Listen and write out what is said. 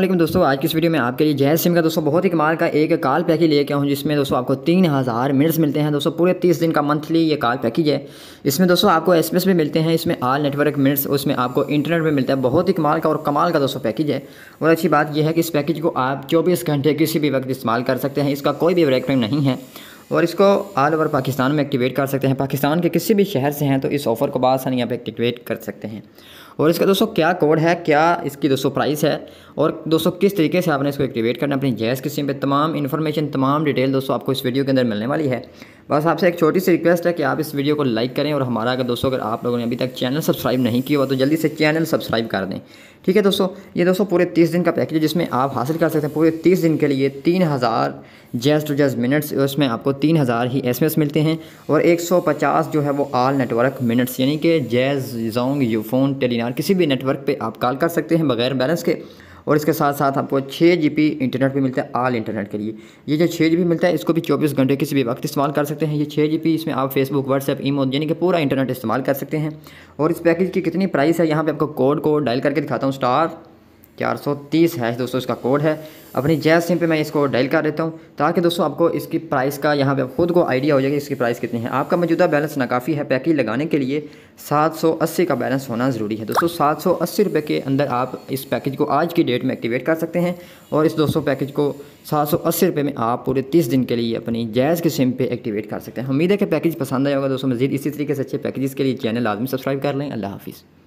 वालेकुम दोस्तों आज की इस वीडियो में आपके लिए जय सिम का दोस्तों बहुत ही कमाल का एक कॉल पैकेज लेके आऊँ जिसमें दोस्तों आपको तीन हज़ार मिनट्स मिलते हैं दोस्तों पूरे तीस दिन का मंथली ये कॉल पैकेज है इसमें दोस्तों आपको एस भी मिलते हैं इसमें आल नेटवर्क मिनट्स उसमें आपको इंटरनेट भी मिलता है बहुत ही कमाल का और कमाल का दोस्तों पैकेज है और अच्छी बात यह है कि इस पैकेज को आप चौबीस घंटे किसी भी वक्त इस्तेमाल कर सकते हैं इसका कोई भी ब्रेक नहीं है और इसको ऑल ओवर पाकिस्तान में एक्टिवेट कर सकते हैं पाकिस्तान के किसी भी शहर से हैं तो इस ऑफ़र को बासानी यहाँ एक्टिवेट कर सकते हैं और इसका दोस्तों क्या कोड है क्या इसकी दोस्तों प्राइस है और दोस्तों किस तरीके से आपने इसको एक्टिवेट करना अपनी जैस किसी पर पे तमाम इन्फॉर्मेशन तमाम डिटेल दोस्तों आपको इस वीडियो के अंदर मिलने वाली है बस आपसे एक छोटी सी रिक्वेस्ट है कि आप इस वीडियो को लाइक करें और हमारा अगर दोस्तों अगर आप लोगों ने अभी तक चैनल सब्सक्राइब नहीं किया हुआ तो जल्दी से चैनल सब्सक्राइब कर दें ठीक है दोस्तों ये दोस्तों पूरे तीस दिन का पैकेज है जिसमें आप हासिल कर सकते हैं पूरे तीस दिन के लिए तीन हज़ार जस्ट टू जस्ट मिनट्स उसमें आपको तीन हज़ार ही एस मिलते हैं और एक सौ पचास जो है वो आल नेटवर्क मिनट्स यानी कि जैज जोंग यूफोन टेलीनार किसी भी नेटवर्क पर आप कॉल कर सकते हैं बगैर बैलेंस के और इसके साथ साथ आपको छः जी बी इंटरनेट भी मिलता है आल इंटरनेट के लिए ये जो छः जी बी मिलता है इसको भी चौबीस घंटे किसी भी वक्त इस्तेमाल कर सकते हैं ये छः जी बी इसमें आप फेसबुक व्हाट्सएप ईमो यानी कि पूरा इंटरनेट इस्तेमाल कर सकते हैं और इस पैकेज की कितनी प्राइस है यहाँ पर आपको कोड को डायल करके दिखाता हूँ स्टार चार सौ तीस हैश दोस्तों इसका कोड है अपनी जैस सिम पे मैं इसको डायल कर देता हूँ ताकि दोस्तों आपको इसकी प्राइस का यहाँ पे खुद को आइडिया हो कि इसकी प्राइस कितनी है आपका मौजूदा बैलेंस नाकाफ़ी है पैकेज लगाने के लिए सात सौ अस्सी का बैलेंस होना ज़रूरी है दोस्तों सात सौ अस्सी रुपये के अंदर आप इस पैकेज को आज की डेट में एक्टिवेट कर सकते हैं और इस दोस्तों पैकेज को सात सौ अस्सी रुपये में आप पूरे तीस दिन के लिए अपनी जैज़ की सिम पर एक्टिवेट कर सकते हैं उम्मीद है कि पैकेज पसंद आया होगा दोस्तों मजीद इसी तरीके से अच्छे पैकेज के लिए चैनल आदमी सब्सक्राइब कर लें अल्लाह हाफिज़